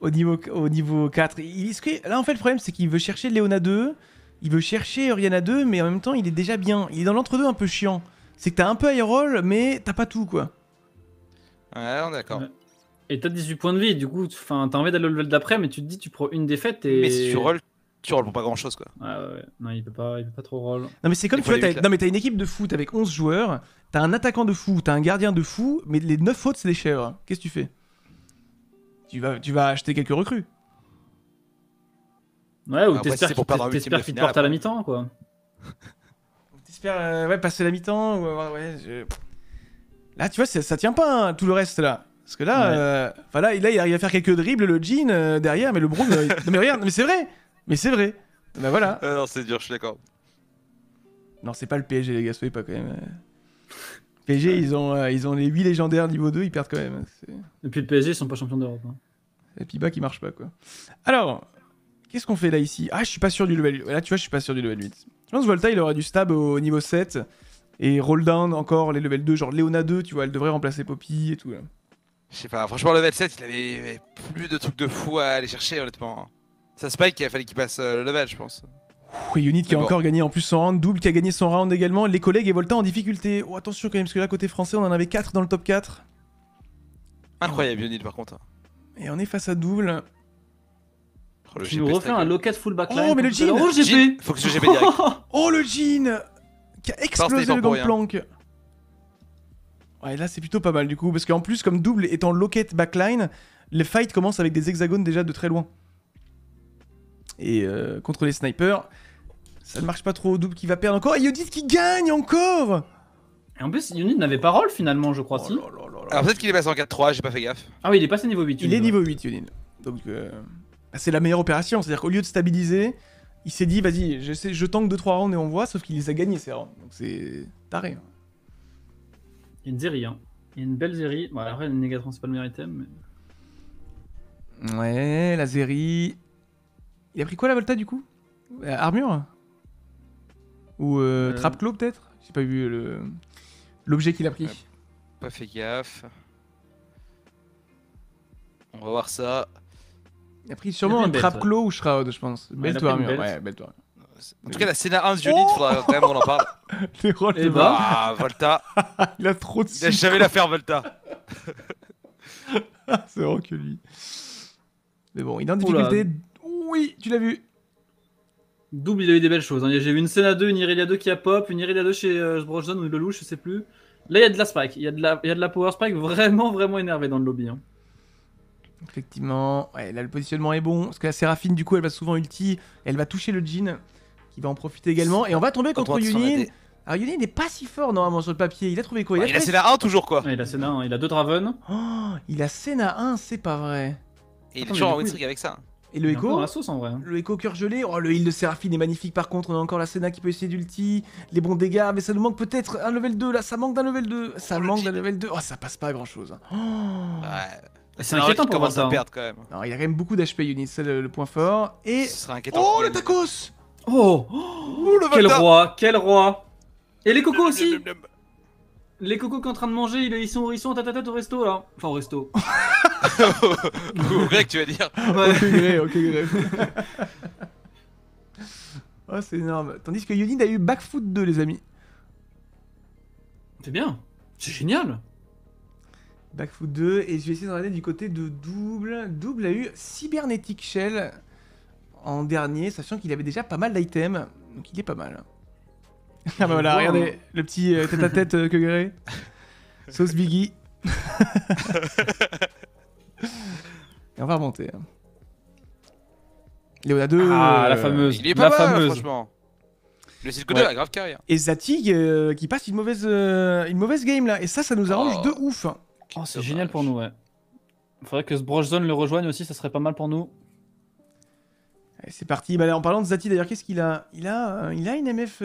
au niveau, au niveau 4. Il, là, en fait, le problème, c'est qu'il veut chercher Léona 2 il veut chercher Oriana 2, mais en même temps, il est déjà bien. Il est dans l'entre-deux un peu chiant. C'est que t'as un peu roll, mais t'as pas tout, quoi. Ouais, d'accord. Et t'as 18 points de vie, du coup, t'as envie d'aller au level d'après, mais tu te dis, tu prends une défaite et. Mais si tu rolls, tu rolls pour pas grand chose, quoi. Ouais, ouais, ouais. Non, il peut pas, il peut pas trop roll. Non, mais c'est comme, tu vois, Non, mais t'as une équipe de foot avec 11 joueurs, t'as un attaquant de fou, t'as un gardien de fou, mais les 9 autres, c'est des chèvres. Qu'est-ce que tu fais tu vas, tu vas acheter quelques recrues. Ouais, ou t'espères qu'il te porte à la mi-temps, quoi. t'espères euh, ouais, passer la mi-temps ou Ouais, Là, tu vois, ça, tient pas hein, tout le reste là. Parce que là, euh, là, il arrive à faire quelques dribbles, le jean euh, derrière, mais le Brown. non, mais regarde, mais c'est vrai Mais c'est vrai Bah voilà ah Non, c'est dur, je suis d'accord. Non, c'est pas le PSG, les gars, soyez pas quand même. PSG, ils ont, ils ont les 8 légendaires niveau 2, ils perdent quand même. Depuis hein, le PSG, ils sont pas champions d'Europe. Hein. Et puis qui marche pas, quoi. Alors, Qu'est-ce qu'on fait là ici Ah, je suis pas sûr du level 8. Là, tu vois, je suis pas sûr du level 8. Je pense que Volta, il aurait du stab au niveau 7. Et roll encore, les level 2, genre Léona 2, tu vois, elle devrait remplacer Poppy et tout. Je sais pas, franchement, level 7, il avait, plus de trucs de fou à aller chercher, honnêtement. Ça spike, il fallait qu'il passe euh, le level, je pense. Oui, Unit qui a encore gagné en plus son round, Double qui a gagné son round également, les collègues et Volta en difficulté. Oh, attention quand même, parce que là, côté français, on en avait 4 dans le top 4. Incroyable, Unit, par contre. Et on est face à Double. Je oh, tu nous refais un locat full backline. Oh, mais le jean Faut que je GP direct. oh, le jean Qui a explosé le gangplank Ouais, là, c'est plutôt pas mal du coup. Parce qu'en plus, comme double étant locket backline, les fights commencent avec des hexagones déjà de très loin. Et euh, contre les snipers, ça ne marche pas trop. Double qui va perdre encore. Et Yodit qui gagne encore et en plus, n'avait pas rôle finalement, je crois. Oh si. Alors ah, peut-être qu'il est passé en 4-3, j'ai pas fait gaffe. Ah oui, il est passé niveau 8. Il est niveau 8, Yunin. Donc. Euh... Bah, c'est la meilleure opération. C'est-à-dire qu'au lieu de stabiliser, il s'est dit, vas-y, je, tank 2-3 rounds et on voit, sauf qu'il les a gagnés ces rounds. Donc c'est taré. Hein. Il y a une zérie, hein. Il y a une belle zérie. Bon, après, le négatron, c'est pas le meilleur item, mais... Ouais, la zérie. Il a pris quoi la Volta du coup euh, Armure Ou euh, euh. Trap Claw peut-être J'ai pas vu le... l'objet qu'il a pris. Pas fait gaffe. On va voir ça. Il a pris sûrement un trap clos ou Shroud, je pense. Belle toi Ouais, belle en tout cas, la scène 1 Zionite, il faudra quand même qu'on en parle. Les rôles de Volta. il a trop de Il a jamais la Volta. c'est vrai que lui. Mais bon, il est en difficulté. Oui, tu l'as vu. Double, il a eu des belles choses. Hein. J'ai vu une à 2, une Irelia 2 qui a pop, une Irelia 2 chez euh, ou Lelouch, je sais plus. Là, il y a de la spike. Il y, a de la, y a de la power spike vraiment, vraiment énervé dans le lobby. Hein. Effectivement, ouais, là le positionnement est bon, parce que la Séraphine du coup elle va souvent ulti, elle va toucher le Jin, qui va en profiter également, et on va tomber contre Yunin. Alors Yunin n'est pas si fort normalement sur le papier, il a trouvé quoi Il, a, ah, il Senna 1 toujours quoi Il a Senna 1, il a 2 Draven. Oh, il a Senna 1, c'est pas vrai. Et il est toujours en streak avec ça. Et le Echo sauce Le écho cœur gelé. Oh, le heal de Séraphine est magnifique par contre. On a encore la Senna qui peut essayer d'ulti. Les bons dégâts. Mais ça nous manque peut-être un level 2. Là, ça manque d'un level 2. Ça manque d'un level 2. Oh, ça passe pas à grand chose. Hein. Ouais. C'est inquiétant pour commence à perdre quand même. Non, il a quand même beaucoup d'HP Yunis, c'est le, point fort. Et. Ce sera inquiétant oh, le tacos Oh, oh le Quel roi Quel roi Et les cocos aussi Les cocos qui sont en train de manger, ils sont, ils sont tête au resto là. Enfin, au resto. au que tu vas dire. Ok, grec, oh, c'est énorme. Tandis que Yunid a eu Backfoot 2, les amis. C'est bien. C'est génial. Backfoot 2. Et je vais essayer d'en regarder du côté de Double. Double a eu Cybernetic Shell en dernier, sachant qu'il avait déjà pas mal d'items. Donc il est pas mal. ah bah voilà, regardez le petit tête-à-tête euh, euh, que gré. Sauce Biggie. Et on va remonter. Hein. Léo, 2. Ah, la euh, fameuse. Il est pas la mal, franchement. Le Silco 2 a grave carrière. Hein. Et Zatig qui passe une mauvaise, une mauvaise game là. Et ça, ça nous arrange oh. de ouf. Hein. Oh, c'est génial pour nous, ouais. Faudrait que ce zone le rejoigne aussi, ça serait pas mal pour nous. Allez, c'est parti. Bah, en parlant de Zati, d'ailleurs, qu'est-ce qu'il a euh, euh, il, a il a une MF.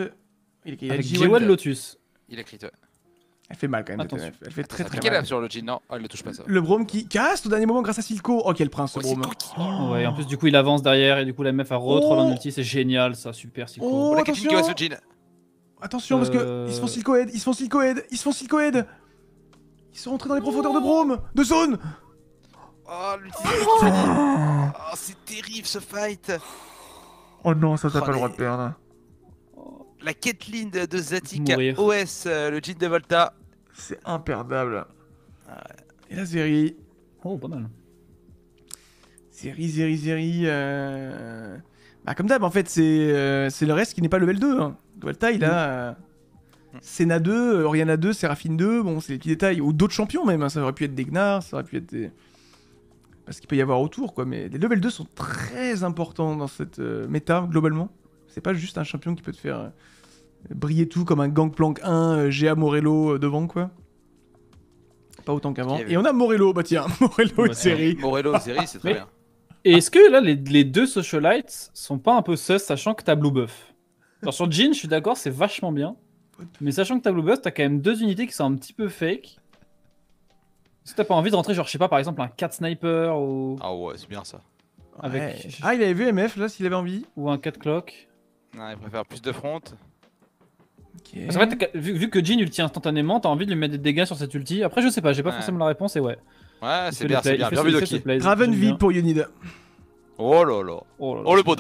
Il, a, il Avec Lotus. Il a crit, Elle fait mal quand même. Attention. Elle fait très très, mal. sur le jean. non, elle le touche pas ça. Le Brome qui casse au dernier moment grâce à Silco. Oh quel prince ce oh, Brome. Ouais, en plus du coup il avance derrière et du coup la MF a retroll oh. en ulti, c'est génial ça, super Silco. Oh, attention. Attention parce que ils se font euh. Silco head, ils se font Silco head, ils se font Silco head. Ils sont rentrés dans les profondeurs de Brome De zone Oh, l'utilisation oh, c'est terrible ce fight Oh non, ça, t'as oh, pas le droit de perdre. La Caitlyn de Zatik OS, euh, le jean de Volta. C'est imperdable. Ah Et la Zeri. Oh, pas mal. Zeri, Zeri, Zeri... Euh, bah, comme d'hab, en fait, euh, c'est le reste qui n'est pas level 2. Hein. Volta, il a. Sena 2, euh, Oriana 2, Séraphine 2, bon, c'est des petits détails. Ou d'autres champions même, hein, ça aurait pu être des ça aurait pu être Parce qu'il peut y avoir autour, quoi. Mais les level 2 sont très importants dans cette euh, méta, globalement. C'est pas juste un champion qui peut te faire euh, briller tout comme un Gangplank 1, GA Morello devant, quoi pas autant qu'avant. Et on a Morello, bah tiens, Morello et Morello et c'est très bien. Et est-ce que là, les, deux socialites sont pas un peu sus, sachant que t'as Blue Buff Attention, sur Jean, je suis d'accord, c'est vachement bien. Mais sachant que t'as Blue Boss, t'as quand même deux unités qui sont un petit peu fake. Si t'as pas envie de rentrer, genre, je sais pas, par exemple, un 4 Sniper ou. Ah ouais, c'est bien ça. Ah, il avait vu MF là s'il avait envie Ou un 4 Clock Non, il préfère plus de front. vu, que Jin ulti instantanément, t'as envie de lui mettre des dégâts sur cette ulti. Après, je sais pas, j'ai pas forcément la réponse et ouais. Ouais, c'est bien, c'est bien. vu de Raven V pour Yonida. Oh là là. Oh, oh le beau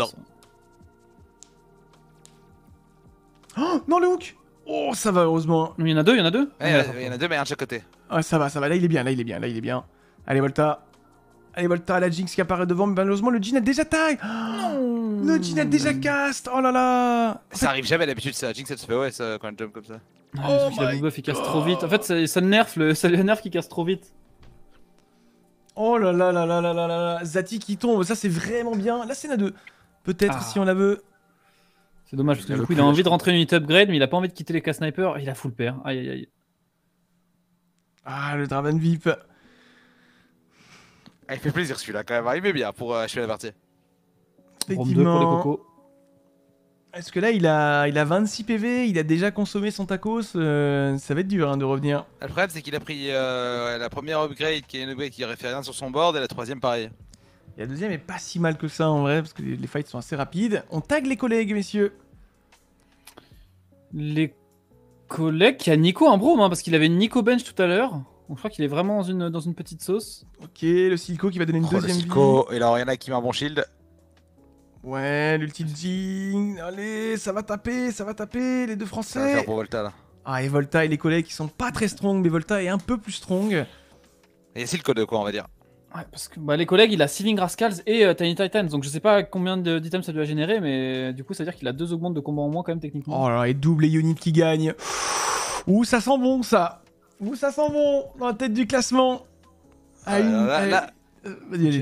Oh non, le hook Oh, ça va, heureusement. Il y en a deux, il y en a deux ah, Il y en a deux, mais un de chaque côté. Ouais, ça va, ça va. Là, il est bien, là, il est bien, là, il est bien. Allez, Volta. Allez, Volta, la Jinx qui apparaît devant, mais malheureusement, le Jinx a déjà tag Non Le Jinx a déjà cast Oh là là Ça arrive jamais d'habitude, ça. Jinx, elle se fait ouais, ça, quand elle jump comme ça. oh my buff, il casse trop vite. En fait, ça, le nerf, le, ça nerf qui casse trop vite. Oh là là là là là là là Zati qui tombe, ça c'est vraiment bien. Là c'est à 2 Peut-être ah. si on la veut. C'est dommage parce que du coup, il a envie de rentrer une unité upgrade, mais il a pas envie de quitter les cas snipers. Il a full pair. Aïe aïe aïe. Ah, le Draven VIP. Ah, il fait plaisir celui-là quand même. Ah, il bien pour euh, la partie. Effectivement. pour les Parce que là, il a, il a 26 PV, il a déjà consommé son tacos, euh, ça va être dur hein, de revenir. Le problème, c'est qu'il a pris euh, la première upgrade qui est une upgrade qui ne rien sur son board et la troisième pareil. Et la deuxième est pas si mal que ça en vrai, parce que les fights sont assez rapides. On tag les collègues, messieurs. Les collègues, il y a Nico en hein, parce qu'il avait Nico Bench tout à l'heure. Donc, je crois qu'il est vraiment dans une, dans une petite sauce. Ok, le Silco qui va donner une oh, deuxième Et alors, il y en a qui met un bon shield. Ouais, l'ulti Allez, ça va taper, ça va taper, les deux Français. Ça va faire pour Volta là. Ah, et Volta et les collègues qui sont pas très strong, mais Volta est un peu plus strong. Et Silco de quoi, on va dire. Ouais, parce que bah, les collègues, il a Sealing Rascals et euh, Tiny Titans, donc je sais pas combien d'items ça lui a généré mais du coup, ça veut dire qu'il a deux augmentes de combat en moins quand même techniquement. Oh là là, et double et unit qui gagne. Ouh, ça sent bon ça. Ouh, ça sent bon dans la tête du classement. Ah, euh, Vas-y,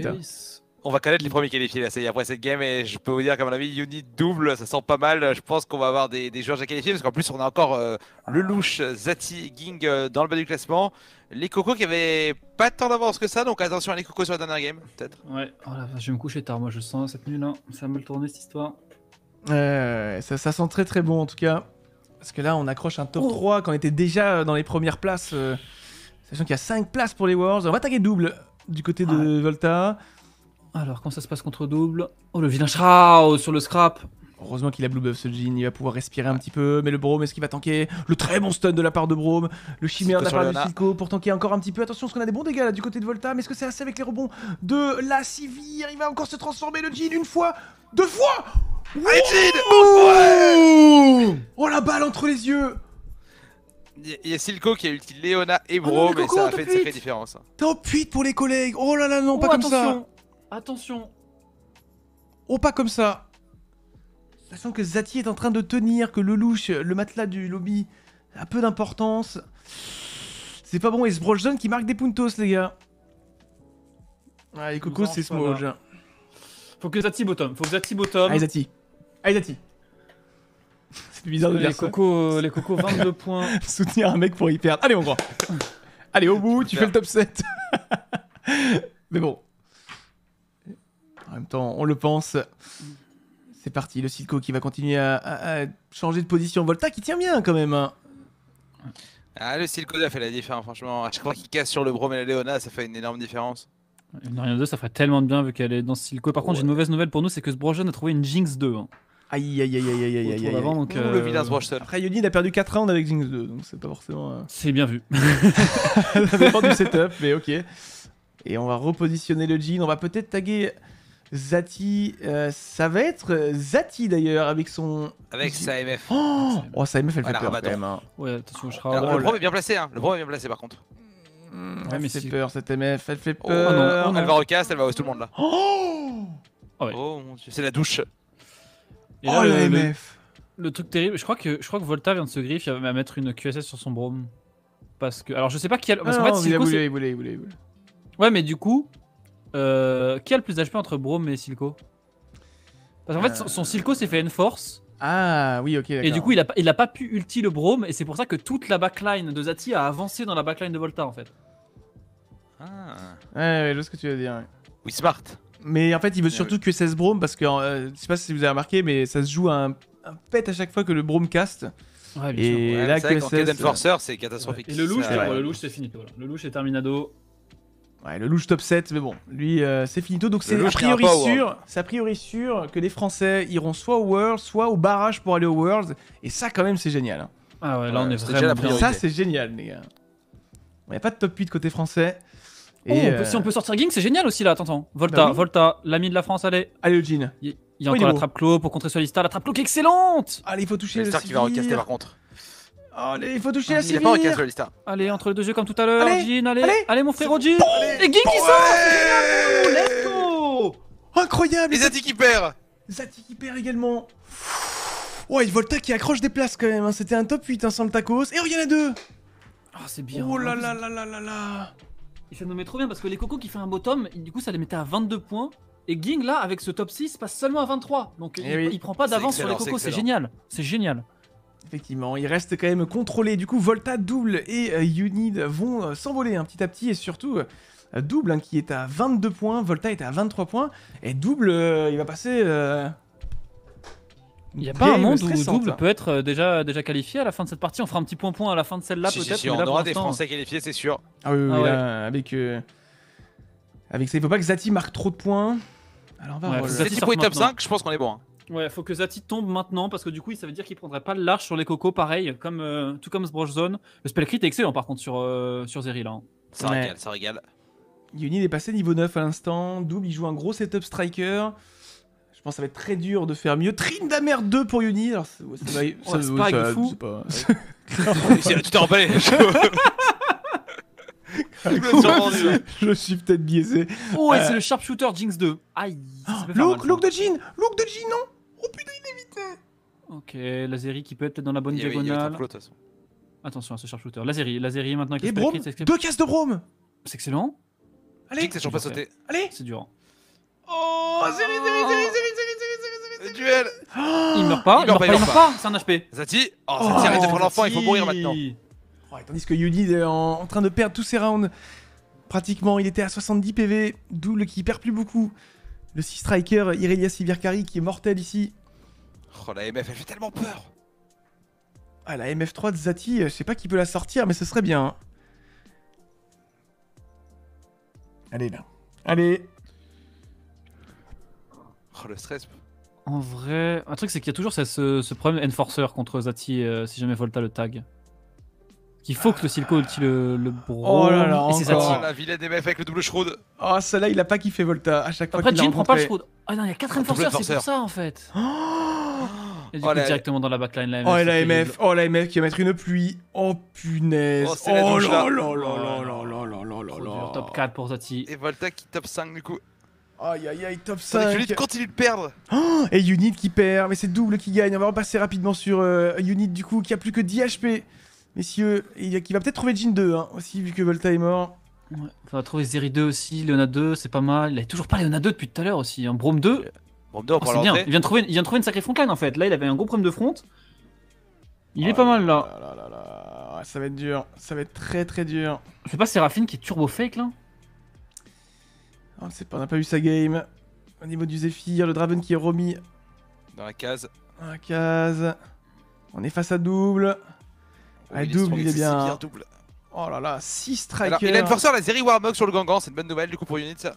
on va connaître les premiers qualifiés là, c'est après cette game et je peux vous dire qu'à mon avis unit double, ça sent pas mal. Je pense qu'on va avoir des, joueurs à qualifier parce qu'en plus on a encore euh, le louche Zati, Ging euh, dans le bas du classement. Les cocos qui avaient pas tant d'avance que ça, donc attention à les cocos sur la dernière game, peut-être. Ouais, oh je vais me coucher tard, moi je sens cette nuit là, ça me le tourné cette histoire. ça, sent très très bon en tout cas. Parce que là on accroche un top 3 quand on était déjà dans les premières places. Euh, sachant qu'il y a 5 places pour les Wars. On va attaquer double du côté de Volta. Alors, quand ça se passe contre double Oh, le vilain Shroud sur le scrap Heureusement qu'il a Blue Buff ce jean, il va pouvoir respirer un petit peu, mais le Brome, est-ce qu'il va tanker Le très bon stun de la part de Brome, le Chimère de la part de Silco pour tanker encore un petit peu. Attention, parce qu'on a des bons dégâts là du côté de Volta, mais est-ce que c'est assez avec les rebonds de la Civir Il va encore se transformer le jean une fois, deux fois oui, oh, ouais Oh la balle entre les yeux il y a Silco qui a utilisé Léona et ah Bro, et ça, a fait, une différence. Top pour les collègues. Oh là là, non, pas oh, comme ça. Attention Oh, pas comme ça Sachant que Zati est en train de tenir, que Lelouch, le matelas du lobby, a peu d'importance. C'est pas bon, et Zone qui marque des puntos, les gars. Ah, Coco, c'est Smog. Faut que Zati bottom, faut que Zati bottom. Allez, Zati. Allez, Zati. C'est bizarre de les dire Coco, euh, Les Coco, 22 points. Soutenir un mec pour y perdre. Allez, on grand. Allez, au bout, tu fais le top 7. Mais bon, en même temps, on le pense. C'est parti, le Silco qui va continuer à, changer de position. Volta qui tient bien quand même. Hein. Ah, le Silco a fait la différence, franchement. Je crois qu'il casse sur le Brom et la Léona, ça fait une énorme différence. Une de 2, ça ferait tellement de bien vu qu'elle est dans Silco. Par contre, j'ai une mauvaise nouvelle pour nous c'est que ce Sbrogden a trouvé une Jinx 2. Hein. Aïe aïe aïe aïe aïe aïe aïe. donc, Le euh, vilain Sbrogden. Après, Yodin a perdu 4 rounds avec Jinx 2, donc c'est pas forcément. Euh, c'est bien vu. ça dépend du setup, mais ok. Et on va repositionner le Jin. On va peut-être taguer Zati, euh, ça va être euh, Zati d'ailleurs avec son. Avec sa MF. Oh, oh, sa MF elle fait peur quand même. Hein. attention, je Le premier est bien placé, hein. Le est bien placé par contre. Hmm, elle fait peur cette MF, elle fait peur. Oh, non, Elle va recast, elle va hausse tout le monde là. Oh, ah ouais. Oh, mon dieu, c'est la douche. oh la MF. Le, truc terrible, je crois que je crois que Volta vient de se il va mettre une QSS sur son brome. Parce que. Alors je sais pas qui a. Ah fait, il, a boulé, il, voulait, il voulait, il Ouais, mais du coup, euh, qui a le plus d'HP entre Brome et Silco Parce qu'en fait, son, Silco s'est fait Enforce. Ah oui, ok. Et du coup, il a, pas pu ulti le Brome, et c'est pour ça que toute la backline de Zati a avancé dans la backline de Volta en fait. Ah. Ouais, je vois ce que tu veux dire. Oui, smart. Mais en fait, il veut surtout que 16 Brome parce que euh, je sais pas si vous avez remarqué, mais ça se joue un, pet à chaque fois que le Brome caste. Ouais, et là, que c'est catastrophique. le louche, c'est fini. Le louche est terminado. Ouais, le louche top 7, mais bon, lui, euh, c'est finito. Donc c'est a priori sûr, a priori sûr que les Français iront soit au World, soit au barrage pour aller au Worlds. Et ça, quand même, c'est génial. Hein. Ah ouais, là on est vraiment Ça, c'est génial, les gars. Il n'y a pas de top 8 côté français. Oh, euh, Si on peut sortir Ging, c'est génial aussi là, attends, Volta, bah Volta, l'ami de la France, allez. Allez, le Il y a encore la trappe clos pour contrer Solista, la trappe clos qui excellente Allez, il faut toucher le J'espère qui va recaster par contre. Allez, il faut toucher ah, la cible. Allez, entre les deux jeux comme tout à l'heure, Jean, allez, allez, mon frérot Jean. Et qui sort Let's go Incroyable Les Zati qui perd Zati qui perd également. Ouais, Volta qui accroche des places quand même. Hein. C'était un top 8 hein, sans le tacos. Et oh, a deux Ah, c'est bien. Oh hein. là là là là là là Et ça nous met trop bien parce que les cocos qui font un bottom, du coup, ça les mettait à 22 points. Et Ging là, avec ce top 6, passe seulement à 23. Donc eh il, prend pas d'avance sur les cocos, c'est génial. C'est génial. Effectivement, il reste quand même contrôlé. Du coup, Volta double et euh, Unid vont euh, s'envoler un petit à petit et surtout euh, double hein, qui est à 22 points, Volta est à 23 points et double il va passer. il n'y a pas un monde où double peut être déjà, déjà qualifié à la fin de cette partie. On fera un petit point-point à la fin de celle-là peut-être. Si, on aura des Français qualifiés, c'est sûr. Ah oui, ah avec, avec ça, il ne faut pas que Zati marque trop de points. Alors Zati pour top 5, je pense qu'on est bon. Hein. Ouais, faut que Zati tombe maintenant parce que du coup, ça veut dire qu'il prendrait pas le large sur les cocos, pareil, comme euh, tout comme ce brush Zone. Le spell crit est excellent par contre sur, euh, sur Zeril hein. Ça régale, ça régale. Yuni est passé niveau 9 à l'instant. Double, il joue un gros setup striker. Je pense que ça va être très dur de faire mieux. Trindamer 2 pour Yuni. Alors, ça, va, ça, fou. Pas... tu t'es emballé. Hein. je suis peut-être biaisé. Oh, ouais, euh, c'est le sharpshooter Jinx 2. Aïe. Oh, look, look de Jean Look de Jean, non Oh putain, il vite hein. Ok, Lazeri qui peut être, dans la bonne diagonale. Attention à ce shooter. Lazeri, Lazeri maintenant qui Et Brome Deux cases de Brome C'est excellent. Allez, c'est toujours pas Allez C'est dur. Hein. Oh, Lazeri, Lazeri, Lazeri, Duel Il meurt pas, il meurt pas, il meurt pas, c'est un HP. Zati, oh, oh, Zati arrête de l'enfant, il faut mourir maintenant. Oh, tandis que Yudi est en train de perdre tous ses rounds. Pratiquement, il était à 70 PV, d'où le qui perd plus beaucoup. Le 6 striker Irelia Sivirkari qui est mortel ici. Oh la MF, elle fait tellement peur. Ah la MF3 de Zati, euh, je sais pas qui peut la sortir, mais ce serait bien. Allez là. Allez. Oh le stress. En vrai, un truc c'est qu'il y a toujours ce, ce, problème enforcer contre Zati euh, si jamais Volta le tag qu'il faut que le Silco utilise le, le Oh là là, et c'est la vilaine des avec le double Shroud. Oh, celle-là, il a pas kiffé Volta à chaque fois qu'il l'a Jin prend pas le Shroud. Ah non, il y a 4 Double c'est pour ça en fait. Et du coup, directement dans la backline, la oh, MF. Oh, la MF, oh, la MF qui va mettre une pluie. Oh, punaise. Oh, la oh, la oh là là. là là là là là là là Top 4 pour Zati. Et Volta qui top 5 du coup. Aïe aïe aïe, top 5 Et Unit continue de perdre. Et Unit qui perd, mais c'est double qui gagne. On va repasser rapidement sur euh, Unit du coup qui a plus que 10 HP. Messieurs, il, va peut-être trouver Jin hein, 2 aussi, vu que Volta est mort. Ouais, on va trouver Zeri 2 aussi, Leona 2, c'est pas mal. Il a toujours pas Leona 2 depuis tout à l'heure aussi. Un hein. Brome 2. Euh, Brome 2, on ah, Il vient, trouver, il vient trouver une sacrée frontline en fait. Là, il avait un gros problème de front. Il est pas mal là. Ah ça va être dur, ça va être très très dur. Je sais pas, c'est qui est turbo fake là ah, c'est pas, On n'a pas vu sa game. Au niveau du Zephyr, le Draven qui est remis. Dans la case. Dans la case. On est face à double. Ah, un double, il est bien. Oh là là, 6 strikers. Et il a forceur, la série Warmog sur le Gangan, c'est une bonne nouvelle du coup pour Unit ça.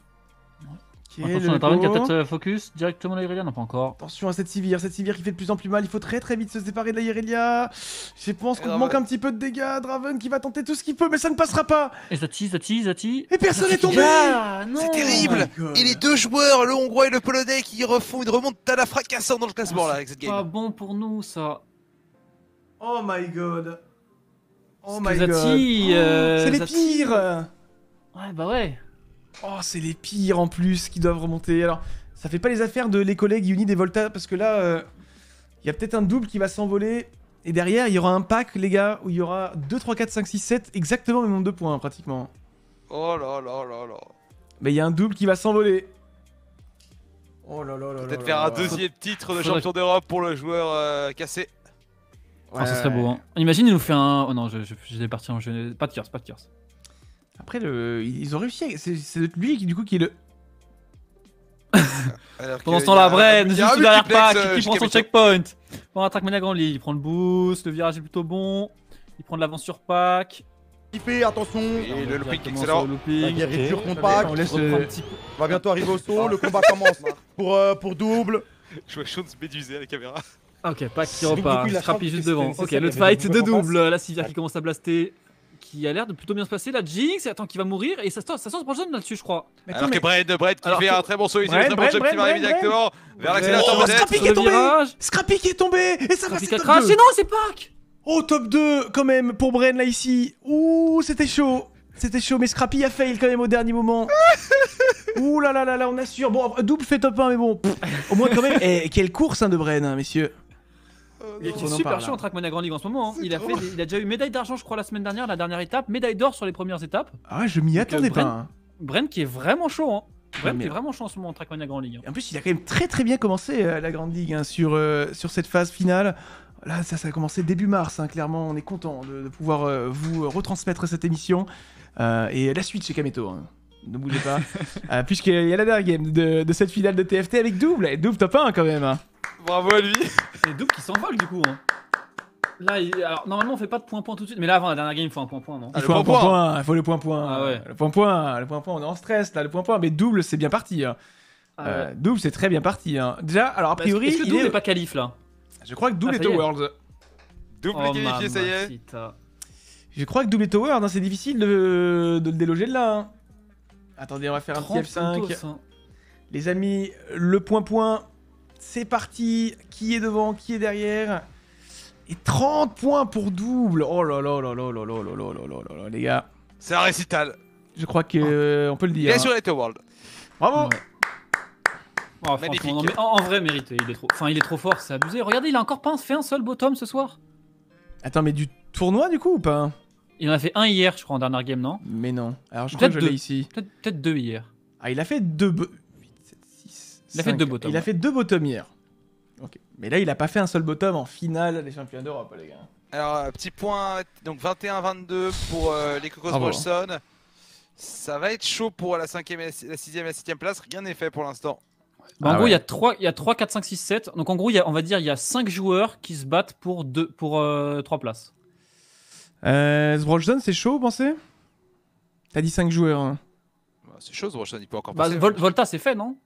Okay, Attention, Interven qui a peut-être euh, focus directement à l'Irelia, non pas encore. Attention à cette civière, cette civière qui fait de plus en plus mal, il faut très très vite se séparer de l'Irelia. Je pense qu'on manque un petit peu de dégâts, Draven qui va tenter tout ce qu'il peut, mais ça ne passera pas. Et Zati, Zati, Zati. Et personne n'est tombé ah, C'est terrible oh Et les deux joueurs, le Hongrois et le Polonais, qui refont une la fracassante dans le classement ah, là avec cette game. pas bon pour nous ça. Oh my god Oh my god. Euh, oh, c'est les pires euh, Ouais, bah ouais. Oh, c'est les pires en plus qui doivent remonter. Alors, ça fait pas les affaires de les collègues Unis des Volta parce que là, il euh, y a peut-être un double qui va s'envoler. Et derrière, il y aura un pack, les gars, où il y aura 2, 3, 4, 5, 6, 7, exactement le même nombre de points hein, pratiquement. Oh là là là là. Mais il y a un double qui va s'envoler. Oh là là là Peut-être faire un deuxième titre de champion d'Europe pour le joueur cassé. Ah ça serait beau. Hein. Imagine, il nous fait un. Oh non, je, je, vais partir en jeu. Pas de curse, pas de curse. Après, le... ils ont réussi. C'est lui qui, du coup, qui est le. Pendant ce temps-là, sur juste derrière Pack, euh, qui prend son checkpoint. on attaque Mania il prend le boost, le virage est plutôt bon. Il prend de l'avance sur Pack. Fait, attention Et le looping excellent Il est a contre on On va bientôt arriver au saut, le combat commence pour, euh, pour double Je vois Sean se méduser à la caméra Ok, Pac qui repart, Scrappy juste devant. Ok, le fight de double, la civière qui commence à blaster, qui a l'air de plutôt bien se passer. là Jinx, attends, qui va mourir, et ça sort, ça sort Brogdon là-dessus, je crois. Alors que Bred, Braid qui fait un très bon solitaire, un très bon qui directement vers l'accélérateur Oh Scrappy qui est tombé Scrappy qui est tombé Et ça va, c'est top 2 non, c'est Pac Oh, top 2 quand même pour Bren là ici. Ouh, c'était chaud. C'était chaud, mais Scrappy a fail quand même au dernier moment. Ouh là là là là, on assure. Bon, double fait top 1, mais bon, au moins quand même. Et eh, quelle course hein, de Bren, hein, messieurs. Euh, il est super chaud en hein. Trackmania Grand League en ce moment. Hein. Il, a il a déjà eu médaille d'argent, je crois, la semaine dernière, la dernière étape, médaille d'or sur les premières étapes. Ah, je m'y euh, attendais pas. Bren hein. qui est vraiment chaud. Hein. Ah, est vraiment chaud en ce moment en Trackmania Grand League. En plus, il a quand même très très bien commencé euh, la Grande League sur, sur cette phase finale. Là, ça, ça a commencé début mars, clairement. On est content de, pouvoir vous retransmettre cette émission. et la suite chez Kameto ne bougez pas. euh, Puisqu'il y a la dernière game de, cette finale de TFT avec double. Et double top 1 quand même. Hein. Bravo à lui. C'est double qui s'envole du coup. Hein. Là, alors normalement on fait pas de point-point tout de suite, mais là avant la dernière game il faut un point-point, non Il faut ah, le un point-point, il faut le point-point. Ah, le point-point, le point-point, on est en stress là, le point-point, mais double c'est bien parti. Hein. Ah, euh, double c'est très bien parti. Hein. Déjà, alors a priori. Est-ce que double n'est pas qualif là Je crois que double est au World. Double oh, est qualifié, ça y est. Je crois que double est au World. Hein. c'est difficile de... de... le déloger de là. Attendez, on va faire un petit F5. Les amis, le point-point, c'est parti. Qui est devant, qui est derrière et 30 points pour double. Oh là là là là là là là là là là là les gars. C'est un récital. Je crois que on peut le dire. Il est sur World. Bravo. en, vrai mérite, il est trop enfin il est trop fort, c'est abusé. Regardez, il a encore pas fait un seul bottom ce soir. Attends, mais du tournoi du coup ou pas il en a fait un hier, je crois, en dernière game, non Mais non. Alors je crois que je ici. Peut-être deux hier. Ah, il a fait deux. 8, il a fait deux bottoms. Il a fait deux bottoms hier. Mais là, il a pas fait un seul bottom en finale des champions d'Europe, les gars. Alors, euh, petit point, donc 21-22 pour euh, les Cocos Bolson. Ça va être chaud pour la 5 la 6 et la 7 place. Rien n'est fait pour l'instant. en ah gros, il y a 3, y a 3, 4, 5, 6, 7. Donc, en gros, y on va dire, il y a 5 joueurs qui se battent pour, deux, pour 3 euh, places. Euh, c'est chaud, vous pensez T'as dit 5 joueurs. Hein. Bah, c'est chaud, Zbrojson, il peut encore bah, passer. Hein. Volta, c'est fait, non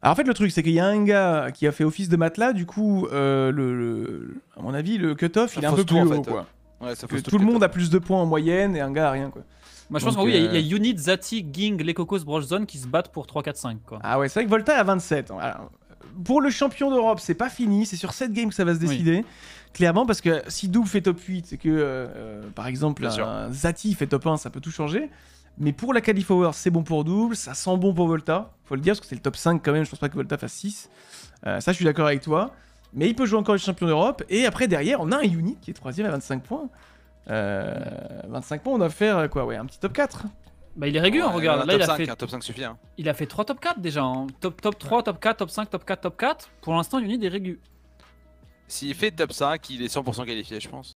Alors en fait, le truc, c'est qu'il y a un gars qui a fait office de matelas, du coup, euh, le, à mon avis, le cut-off, il est un peu plus haut, ça tout le monde a plus de points en moyenne et un gars a rien, quoi. Moi, je pense qu'il oui, y a- euh, Unit, Zati, Ging, cocos, Brochzone qui se battent pour 3, 4, 5. Ah ouais, c'est vrai que Volta à 27. pour le champion d'Europe, c'est pas fini, c'est sur 7 games que ça va se décider clairement, parce que si double fait top 8 c'est que, euh, euh, par exemple, un Zati fait top 1, ça peut tout changer. Mais pour la Calif c'est bon pour double, ça sent bon pour Volta, faut le dire, parce que c'est le top 5 quand même, je pense pas que Volta fasse 6. Euh, ça, je suis d'accord avec toi. Mais il peut jouer encore le champion d'Europe. Et après, derrière, on a un unique qui est troisième à 25 points. 25 points, on va faire quoi Ouais, un petit top 4. Bah, il est régulier, regarde. Là, il a fait... top 5 suffit. Hein. Il a fait 3 top 4 déjà. Hein. Top, top 3, top 4, top 5, top 4, top 4. Pour l'instant, Unit est régulier. S'il fait top 5, il est 100% qualifié, je pense.